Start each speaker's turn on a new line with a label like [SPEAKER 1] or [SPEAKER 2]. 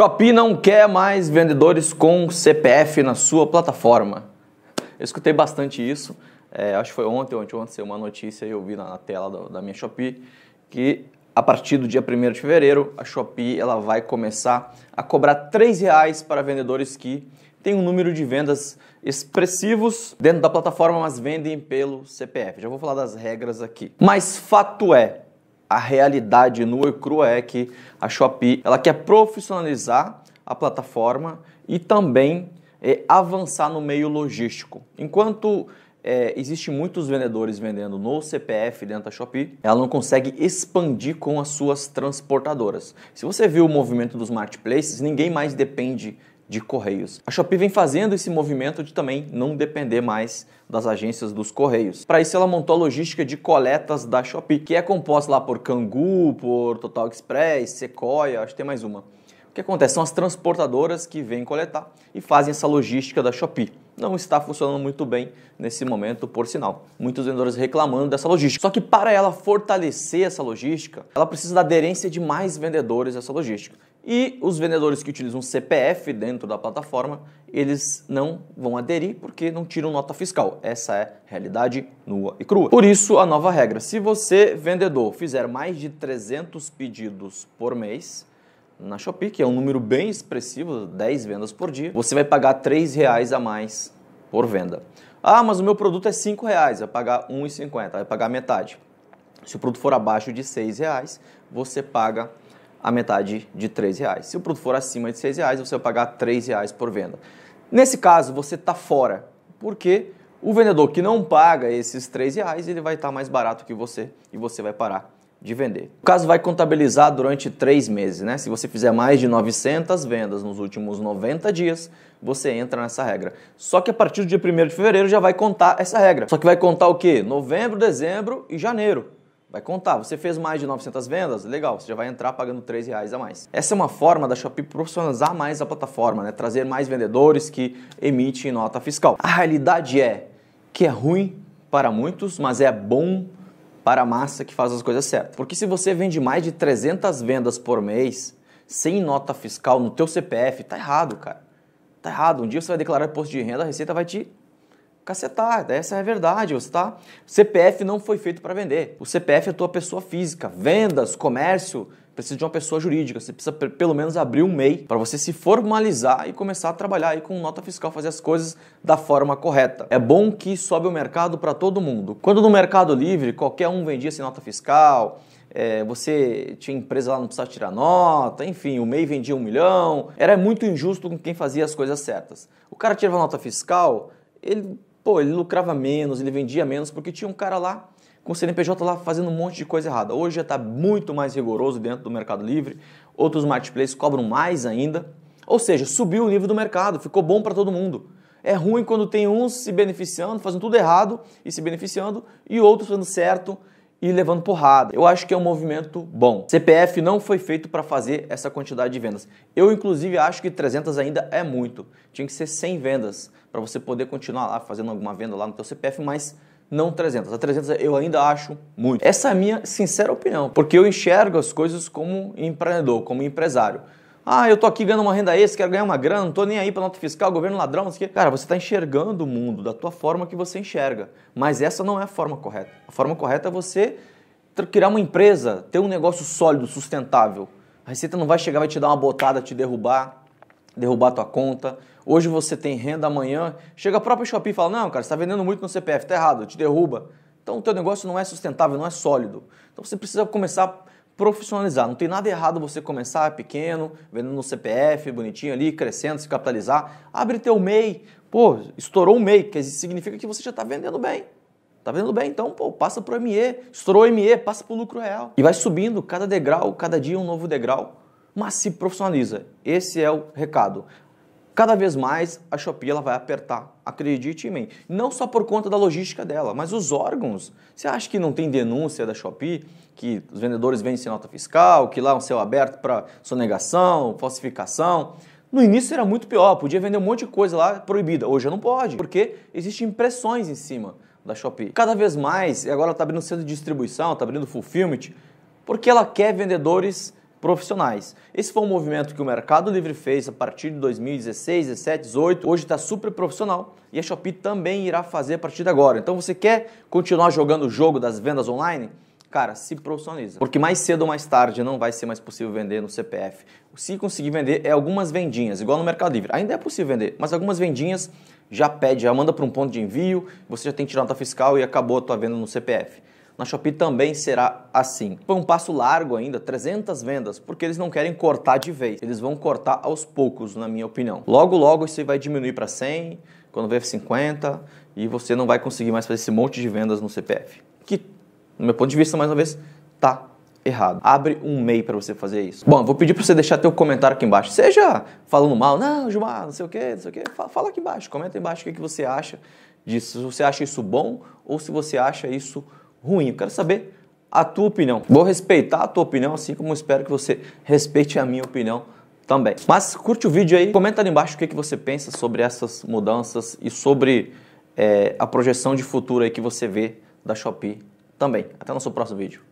[SPEAKER 1] Shopee não quer mais vendedores com CPF na sua plataforma. Eu escutei bastante isso, é, acho que foi ontem, ontem, ontem, uma notícia eu vi na, na tela do, da minha Shopee que a partir do dia 1 de fevereiro, a Shopee ela vai começar a cobrar R$ reais para vendedores que têm um número de vendas expressivos dentro da plataforma, mas vendem pelo CPF. Já vou falar das regras aqui. Mas fato é, a realidade nua e crua é que a Shopee ela quer profissionalizar a plataforma e também é, avançar no meio logístico. Enquanto é, eh, existe muitos vendedores vendendo no CPF dentro da Shopee, ela não consegue expandir com as suas transportadoras. Se você viu o movimento dos marketplaces, ninguém mais depende de correios. A Shopee vem fazendo esse movimento de também não depender mais das agências dos correios. Para isso, ela montou a logística de coletas da Shopee, que é composta lá por Cangu, por Total Express, Sequoia, acho que tem mais uma. O que acontece? São as transportadoras que vêm coletar e fazem essa logística da Shopee. Não está funcionando muito bem nesse momento, por sinal. Muitos vendedores reclamando dessa logística. Só que para ela fortalecer essa logística, ela precisa da aderência de mais vendedores a essa logística. E os vendedores que utilizam CPF dentro da plataforma, eles não vão aderir porque não tiram nota fiscal. Essa é realidade nua e crua. Por isso, a nova regra: se você, vendedor, fizer mais de 300 pedidos por mês, na Shopee, que é um número bem expressivo, 10 vendas por dia, você vai pagar R$ reais a mais por venda. Ah, mas o meu produto é R$ reais, vai pagar R$ 1,50, vai pagar metade. Se o produto for abaixo de R$ reais, você paga a metade de R$ reais. Se o produto for acima de R$ reais, você vai pagar R$ reais por venda. Nesse caso, você está fora, porque o vendedor que não paga esses R$ reais, ele vai estar tá mais barato que você e você vai parar de vender. O caso vai contabilizar durante três meses, né? Se você fizer mais de 900 vendas nos últimos 90 dias, você entra nessa regra. Só que a partir do dia 1 de fevereiro já vai contar essa regra. Só que vai contar o quê? Novembro, dezembro e janeiro. Vai contar. Você fez mais de 900 vendas? Legal, você já vai entrar pagando 3 reais a mais. Essa é uma forma da Shopee profissionalizar mais a plataforma, né? trazer mais vendedores que emitem nota fiscal. A realidade é que é ruim para muitos, mas é bom para a massa que faz as coisas certas. Porque se você vende mais de 300 vendas por mês sem nota fiscal no teu CPF, tá errado, cara. Tá errado. Um dia você vai declarar imposto de renda, a Receita vai te cacetada, né? essa é a verdade, você tá? CPF não foi feito para vender. O CPF é a tua pessoa física. Vendas, comércio, precisa de uma pessoa jurídica, você precisa pelo menos abrir um MEI para você se formalizar e começar a trabalhar aí com nota fiscal, fazer as coisas da forma correta. É bom que sobe o mercado para todo mundo. Quando no Mercado Livre qualquer um vendia sem nota fiscal, é, você tinha empresa lá, não precisava tirar nota, enfim, o MEI vendia um milhão, era muito injusto com quem fazia as coisas certas. O cara tirava nota fiscal, ele Pô, ele lucrava menos, ele vendia menos, porque tinha um cara lá com o CNPJ lá fazendo um monte de coisa errada. Hoje já está muito mais rigoroso dentro do Mercado Livre, outros marketplaces cobram mais ainda. Ou seja, subiu o nível do mercado, ficou bom para todo mundo. É ruim quando tem uns se beneficiando, fazendo tudo errado e se beneficiando, e outros fazendo certo e levando porrada. Eu acho que é um movimento bom. CPF não foi feito para fazer essa quantidade de vendas. Eu, inclusive, acho que 300 ainda é muito. Tinha que ser 100 vendas para você poder continuar lá fazendo alguma venda lá no teu CPF, mas não 300. A 300 eu ainda acho muito. Essa é a minha sincera opinião, porque eu enxergo as coisas como empreendedor, como empresário. Ah, eu tô aqui ganhando uma renda extra, quero ganhar uma grana, não tô nem aí para nota fiscal, governo ladrão, isso aqui. Cara, você está enxergando o mundo da tua forma que você enxerga, mas essa não é a forma correta. A forma correta é você criar uma empresa, ter um negócio sólido, sustentável. A receita não vai chegar, vai te dar uma botada, te derrubar, derrubar tua conta. Hoje você tem renda, amanhã chega a própria Shopee e fala: "Não, cara, está vendendo muito no CPF, tá errado, te derruba". Então o teu negócio não é sustentável, não é sólido. Então você precisa começar profissionalizar. Não tem nada errado você começar pequeno, vendendo no CPF, bonitinho ali, crescendo, se capitalizar. Abre teu MEI. Pô, estourou o MEI, que significa que você já está vendendo bem. Tá vendendo bem, então, pô, passa pro ME, estourou o ME, passa pro lucro real. E vai subindo cada degrau, cada dia um novo degrau, mas se profissionaliza. Esse é o recado. Cada vez mais a Shopee ela vai apertar, acredite em mim. Não só por conta da logística dela, mas os órgãos. Você acha que não tem denúncia da Shopee? Que os vendedores vendem sem nota fiscal, que lá é um céu aberto para sonegação, falsificação. No início era muito pior, podia vender um monte de coisa lá proibida. Hoje não pode, porque existem impressões em cima da Shopee. Cada vez mais, agora está abrindo centro de distribuição, está abrindo fulfillment, porque ela quer vendedores profissionais. Esse foi um movimento que o Mercado Livre fez a partir de 2016, 17, 18. Hoje está super profissional e a Shopee também irá fazer a partir de agora. Então você quer continuar jogando o jogo das vendas online? Cara, se profissionaliza. Porque mais cedo ou mais tarde não vai ser mais possível vender no CPF. Se conseguir vender, é algumas vendinhas, igual no Mercado Livre. Ainda é possível vender, mas algumas vendinhas já pede, já manda para um ponto de envio, você já tem que tirar nota fiscal e acabou a tua venda no CPF na Shopee também será assim. Foi um passo largo ainda, 300 vendas, porque eles não querem cortar de vez. Eles vão cortar aos poucos, na minha opinião. Logo, logo isso vai diminuir para 100, quando vier 50, e você não vai conseguir mais fazer esse monte de vendas no CPF. Que, no meu ponto de vista, mais uma vez, tá errado. Abre um MEI para você fazer isso. Bom, vou pedir para você deixar teu comentário aqui embaixo. Seja falando mal, não, Gilmar, não sei o que, não sei o que, fala aqui embaixo, comenta embaixo o que, que você acha disso. Se você acha isso bom ou se você acha isso ruim ruim. Eu quero saber a tua opinião. Vou respeitar a tua opinião, assim como espero que você respeite a minha opinião também. Mas curte o vídeo aí, comenta ali embaixo o que, que você pensa sobre essas mudanças e sobre é, a projeção de futuro aí que você vê da Shopee também. Até o nosso próximo vídeo.